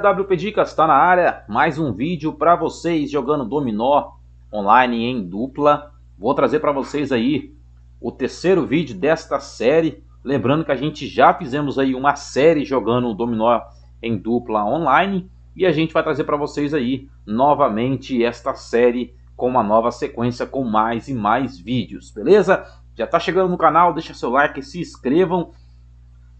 WP Dicas está na área, mais um vídeo para vocês jogando dominó online em dupla. Vou trazer para vocês aí o terceiro vídeo desta série, lembrando que a gente já fizemos aí uma série jogando dominó em dupla online e a gente vai trazer para vocês aí novamente esta série com uma nova sequência com mais e mais vídeos, beleza? Já está chegando no canal, deixa seu like, se inscrevam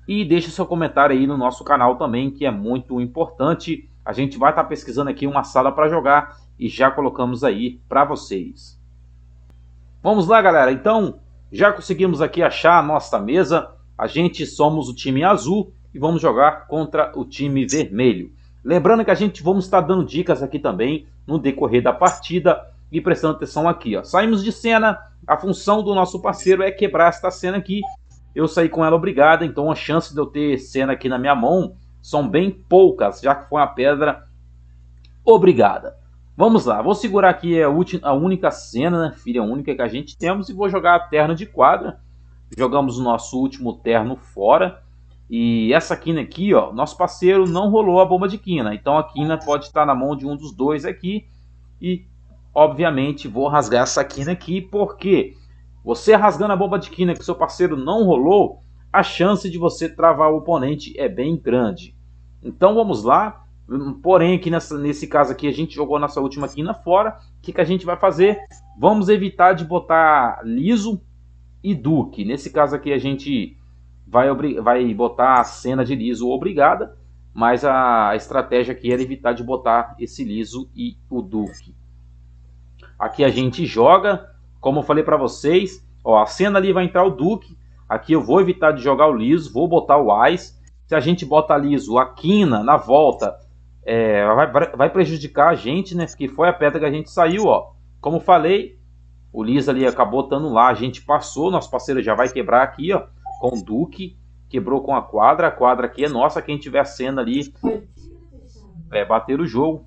e deixe seu comentário aí no nosso canal também, que é muito importante. A gente vai estar tá pesquisando aqui uma sala para jogar e já colocamos aí para vocês. Vamos lá, galera. Então, já conseguimos aqui achar a nossa mesa. A gente somos o time azul e vamos jogar contra o time vermelho. Lembrando que a gente vamos estar tá dando dicas aqui também no decorrer da partida e prestando atenção aqui, ó. Saímos de cena, a função do nosso parceiro é quebrar esta cena aqui eu saí com ela obrigada, então a chance de eu ter cena aqui na minha mão são bem poucas, já que foi uma pedra obrigada. Vamos lá, vou segurar aqui a, última, a única cena, né, filha única que a gente temos, e vou jogar a terna de quadra. Jogamos o nosso último terno fora. E essa quina aqui, ó, nosso parceiro não rolou a bomba de quina. Então a quina pode estar na mão de um dos dois aqui. E, obviamente, vou rasgar essa quina aqui, porque você rasgando a bomba de quina que seu parceiro não rolou, a chance de você travar o oponente é bem grande. Então vamos lá. Hum, porém, aqui nessa, nesse caso aqui, a gente jogou nossa última quina fora. O que, que a gente vai fazer? Vamos evitar de botar liso e duque. Nesse caso aqui, a gente vai, vai botar a cena de liso obrigada. Mas a estratégia aqui era evitar de botar esse liso e o duque. Aqui a gente joga como eu falei para vocês, ó, a cena ali vai entrar o Duque. Aqui eu vou evitar de jogar o liso, vou botar o Ice. Se a gente bota liso, a quina na volta é, vai, vai, prejudicar a gente, né? Porque foi a pedra que a gente saiu, ó. Como falei, o liso ali acabou estando lá, a gente passou, nosso parceiro já vai quebrar aqui, ó, com o Duque. Quebrou com a quadra, a quadra aqui é nossa, quem tiver cena ali é, bater o jogo.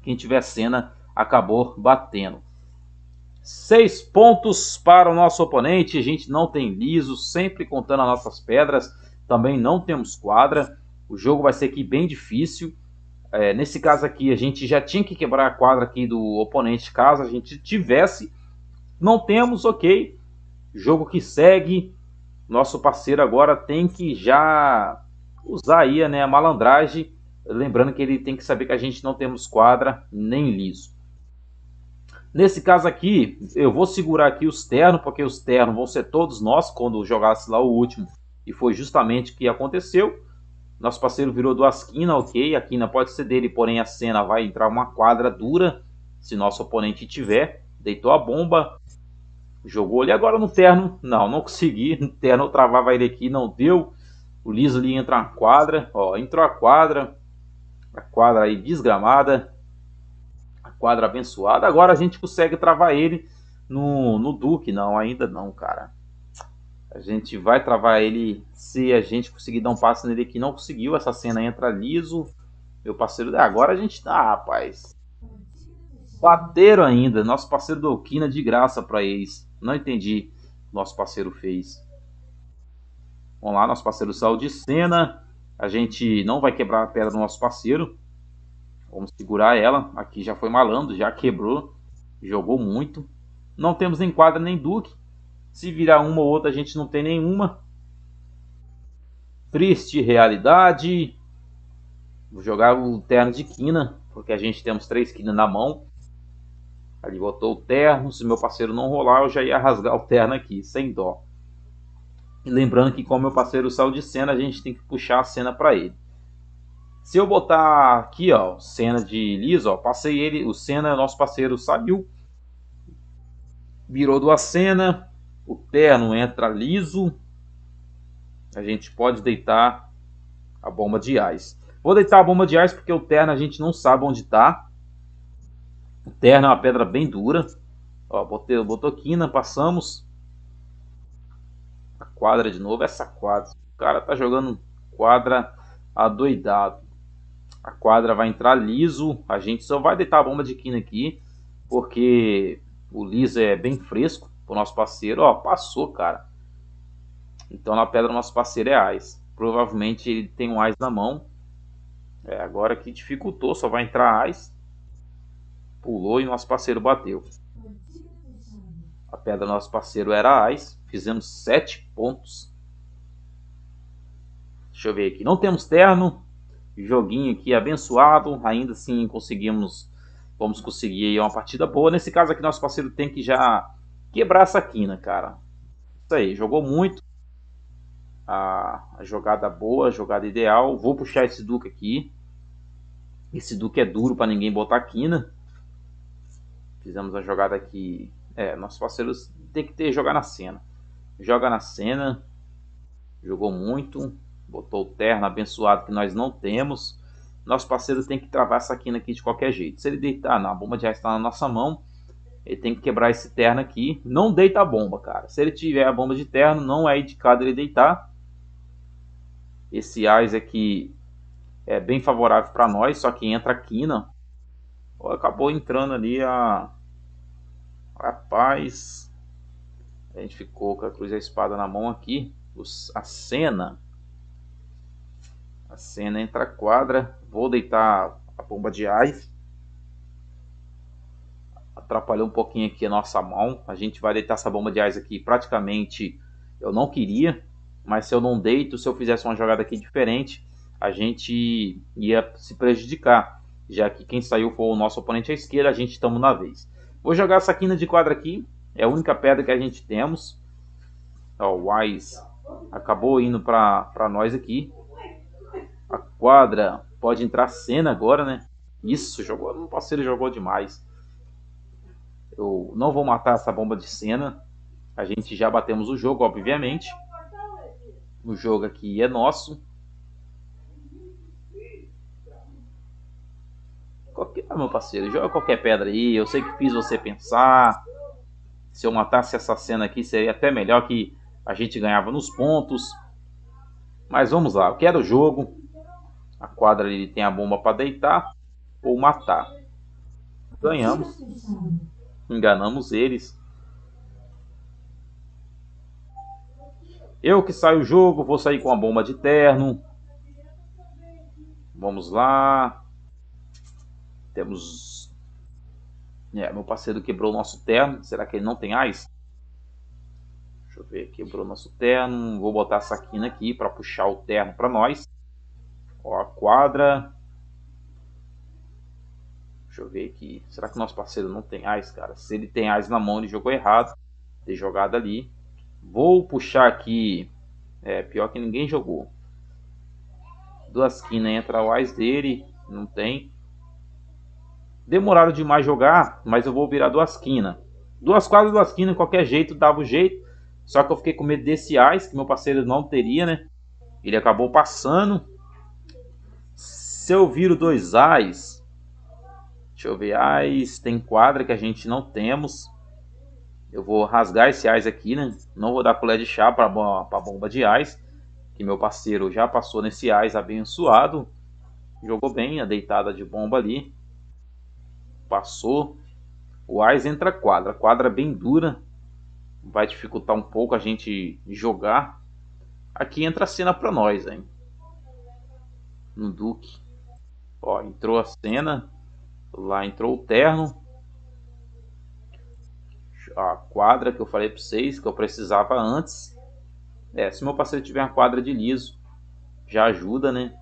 Quem tiver cena acabou batendo. Seis pontos para o nosso oponente. A gente não tem liso, sempre contando as nossas pedras. Também não temos quadra. O jogo vai ser aqui bem difícil. É, nesse caso aqui, a gente já tinha que quebrar a quadra aqui do oponente, caso a gente tivesse. Não temos, ok. Jogo que segue. Nosso parceiro agora tem que já usar aí né, a malandragem. Lembrando que ele tem que saber que a gente não temos quadra nem liso. Nesse caso aqui, eu vou segurar aqui os ternos, porque os ternos vão ser todos nós quando jogasse lá o último. E foi justamente o que aconteceu. Nosso parceiro virou do Asquina, ok. A Quina pode ser dele, porém a cena vai entrar uma quadra dura. Se nosso oponente tiver, deitou a bomba, jogou ele agora no terno. Não, não consegui. No terno eu travava ele aqui, não deu. O Liso ali entra na quadra. Ó, entrou a quadra. A quadra aí desgramada quadra abençoada. Agora a gente consegue travar ele no, no Duque. Não, ainda não, cara. A gente vai travar ele se a gente conseguir dar um passo nele que não conseguiu. Essa cena entra liso. Meu parceiro, é, agora a gente tá, rapaz. Bateram ainda. Nosso parceiro Douquina de graça para eles. Não entendi. Nosso parceiro fez. Vamos lá, nosso parceiro saiu de cena. A gente não vai quebrar a pedra do nosso parceiro. Vamos segurar ela. Aqui já foi malando, já quebrou. Jogou muito. Não temos nem quadra nem Duque. Se virar uma ou outra, a gente não tem nenhuma. Triste realidade. Vou jogar o terno de quina, porque a gente temos três quina na mão. Ali botou o terno. Se meu parceiro não rolar, eu já ia rasgar o terno aqui, sem dó. E lembrando que, como meu parceiro saiu de cena, a gente tem que puxar a cena para ele. Se eu botar aqui, ó, cena de Liz, ó, passei ele, o cena nosso parceiro, saiu. Virou duas cena, o terno entra liso. A gente pode deitar a bomba de ás. Vou deitar a bomba de ás porque o terno a gente não sabe onde tá. O terno é uma pedra bem dura. Ó, botei, botou quina, passamos. A quadra de novo, essa quadra. O cara tá jogando quadra adoidado. A quadra vai entrar liso. A gente só vai deitar a bomba de quina aqui, porque o liso é bem fresco pro nosso parceiro. Ó, passou, cara. Então na pedra nosso parceiro é AIS. Provavelmente ele tem um AIS na mão. É, agora que dificultou, só vai entrar AIS. Pulou e nosso parceiro bateu. A pedra nosso parceiro era AIS. Fizemos 7 pontos. Deixa eu ver aqui. Não temos terno joguinho aqui abençoado. Ainda assim conseguimos, vamos conseguir uma partida boa. Nesse caso aqui, nosso parceiro tem que já quebrar essa quina, cara. Isso aí, jogou muito. A, a jogada boa, a jogada ideal. Vou puxar esse Duque aqui. Esse Duque é duro para ninguém botar quina. Fizemos a jogada aqui. É, nossos parceiros tem que ter jogar na cena. Joga na cena. Jogou muito botou o terno abençoado que nós não temos, nosso parceiro tem que travar essa quina aqui de qualquer jeito. Se ele deitar, não, a bomba já está na nossa mão, ele tem que quebrar esse terno aqui. Não deita a bomba, cara. Se ele tiver a bomba de terno, não é indicado ele deitar. Esse ás aqui é bem favorável para nós, só que entra a quina. acabou entrando ali a... Rapaz... A gente ficou com a cruz e a espada na mão aqui. A cena a cena entra a quadra. Vou deitar a bomba de ais. Atrapalhou um pouquinho aqui a nossa mão. A gente vai deitar essa bomba de ais aqui. Praticamente eu não queria. Mas se eu não deito, se eu fizesse uma jogada aqui diferente, a gente ia se prejudicar. Já que quem saiu foi o nosso oponente à esquerda, a gente estamos na vez. Vou jogar essa quina de quadra aqui. É a única pedra que a gente temos. Ó, o Wise acabou indo para nós aqui a quadra. Pode entrar cena agora, né? Isso, jogou. Meu parceiro jogou demais. Eu não vou matar essa bomba de cena. A gente já batemos o jogo, obviamente. O jogo aqui é nosso. Qualquer, ah, meu parceiro, joga qualquer pedra aí. Eu sei que fiz você pensar. Se eu matasse essa cena aqui, seria até melhor que a gente ganhava nos pontos. Mas vamos lá, eu quero o jogo. A quadra ele tem a bomba para deitar ou matar. Ganhamos. Enganamos eles. Eu que saio o jogo, vou sair com a bomba de terno. Vamos lá. Temos. É, meu parceiro quebrou o nosso terno. Será que ele não tem ais? Deixa eu ver. Quebrou nosso terno. Vou botar a saquina aqui para puxar o terno para nós. Ó, a quadra. Deixa eu ver aqui. Será que o nosso parceiro não tem AIS, cara? Se ele tem AIS na mão, ele jogou errado. Ter jogado ali. Vou puxar aqui. É, pior que ninguém jogou. Duas quinas entra o AIS dele. Não tem. Demoraram demais jogar, mas eu vou virar duas quinas. Duas quadras, duas quinas, qualquer jeito, dava o jeito. Só que eu fiquei com medo desse AIS, que meu parceiro não teria, né? Ele acabou passando. Se eu viro dois a's, deixa eu ver, A's tem quadra que a gente não temos. Eu vou rasgar esse a's aqui, né? Não vou dar colher de chá para a bomba de a's, que meu parceiro já passou nesse a's abençoado. Jogou bem a deitada de bomba ali. Passou. O a's entra quadra, quadra bem dura. Vai dificultar um pouco a gente jogar. Aqui entra a cena para nós, hein? no Duque. Ó, entrou a cena. Lá entrou o terno. A quadra que eu falei para vocês que eu precisava antes. É, se meu parceiro tiver uma quadra de liso, já ajuda, né?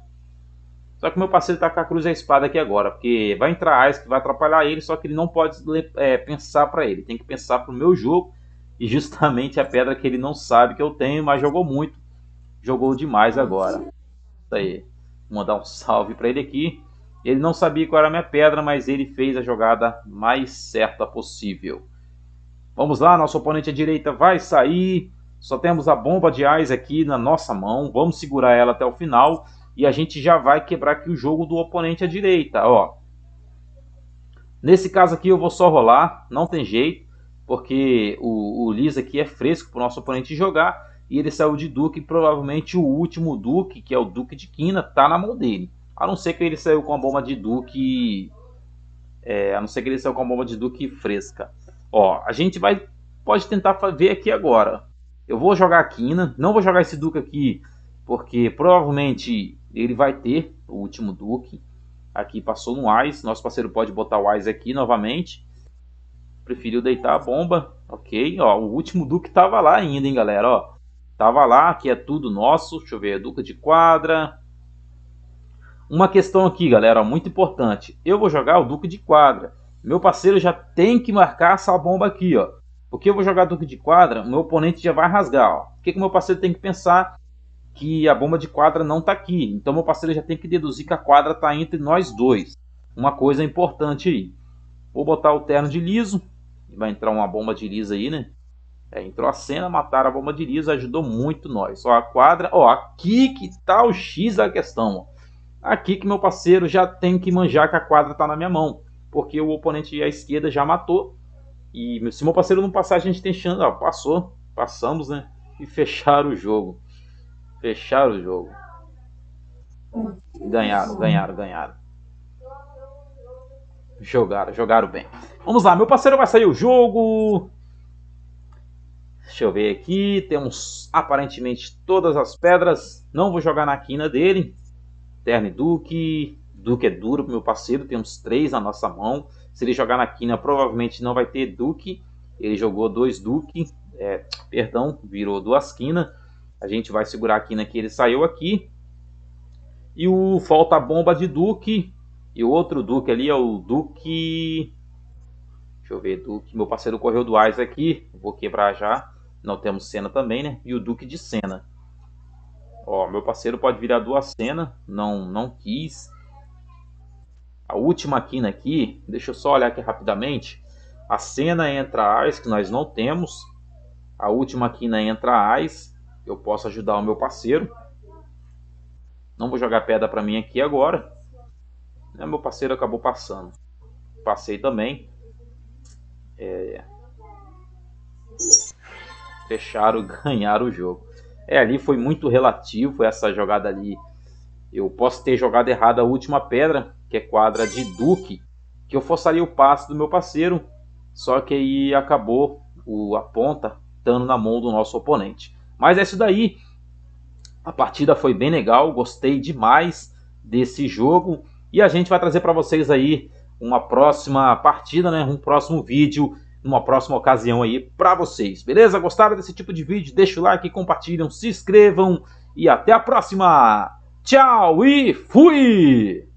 Só que meu parceiro tá com a cruz e a espada aqui agora, porque vai entrar Ice que vai atrapalhar ele, só que ele não pode é, pensar para ele, tem que pensar pro meu jogo. E justamente a pedra que ele não sabe que eu tenho, mas jogou muito, jogou demais agora. Isso aí mandar um salve para ele aqui. Ele não sabia qual era a minha pedra, mas ele fez a jogada mais certa possível. Vamos lá, nosso oponente à direita vai sair. Só temos a bomba de ais aqui na nossa mão. Vamos segurar ela até o final. E a gente já vai quebrar aqui o jogo do oponente à direita, ó. Nesse caso aqui eu vou só rolar, não tem jeito. Porque o, o Liz aqui é fresco para o nosso oponente jogar e ele saiu de Duque, provavelmente o último Duque, que é o Duque de Quina, tá na mão dele. A não ser que ele saiu com a bomba de Duque. É, a não ser que ele saiu com a bomba de Duque fresca. Ó, a gente vai. Pode tentar ver aqui agora. Eu vou jogar a Quina. Não vou jogar esse Duque aqui, porque provavelmente ele vai ter o último Duque. Aqui passou no Ice, Nosso parceiro pode botar o Ice aqui novamente. Preferiu deitar a bomba. Ok, ó. O último Duque tava lá ainda, hein, galera. Ó Tava lá, que é tudo nosso. Deixa eu ver, Educa de quadra. Uma questão aqui, galera, muito importante. Eu vou jogar o Duque de quadra. Meu parceiro já tem que marcar essa bomba aqui, ó. Porque eu vou jogar Duque de quadra, meu oponente já vai rasgar, ó. O que, que meu parceiro tem que pensar? Que a bomba de quadra não tá aqui. Então meu parceiro já tem que deduzir que a quadra tá entre nós dois. Uma coisa importante aí. Vou botar o terno de liso. Vai entrar uma bomba de liso aí, né? É, entrou a cena, mataram a bomba de Lisa, ajudou muito nós. Ó, a quadra, ó, aqui que tá o X da questão. Aqui que meu parceiro já tem que manjar que a quadra tá na minha mão. Porque o oponente à esquerda já matou. E se meu parceiro não passar, a gente tem chance. Ó, passou, passamos, né? E fecharam o jogo. Fecharam o jogo. Ganharam, ganharam, ganharam. Jogaram, jogaram bem. Vamos lá, meu parceiro vai sair o jogo. Deixa eu ver aqui, temos aparentemente todas as pedras. Não vou jogar na quina dele. Terno e Duque. Duque é duro meu parceiro, temos três na nossa mão. Se ele jogar na quina, provavelmente não vai ter Duque. Ele jogou dois Duque, é, perdão, virou duas quinas. A gente vai segurar a quina que ele saiu aqui. E o falta bomba de Duque. E o outro Duque ali é o Duque... Deixa eu ver, Duque. Meu parceiro correu do Ais aqui. Vou quebrar já. Não temos cena também, né? E o Duque de cena. Ó, meu parceiro pode virar duas cenas, Não, não quis. A última quina aqui, deixa eu só olhar aqui rapidamente. A cena entra AIS, que nós não temos. A última quina entra AIS. Eu posso ajudar o meu parceiro. Não vou jogar pedra para mim aqui agora. É, meu parceiro acabou passando. Passei também. É, fecharam, ganharam o jogo. É, ali foi muito relativo essa jogada ali. Eu posso ter jogado errado a última pedra, que é quadra de Duque, que eu forçaria o passe do meu parceiro, só que aí acabou o, a ponta estando na mão do nosso oponente. Mas é isso daí. A partida foi bem legal, gostei demais desse jogo e a gente vai trazer para vocês aí uma próxima partida, né, um próximo vídeo numa próxima ocasião aí para vocês. Beleza? Gostaram desse tipo de vídeo? Deixa o like, compartilham, se inscrevam e até a próxima. Tchau e fui!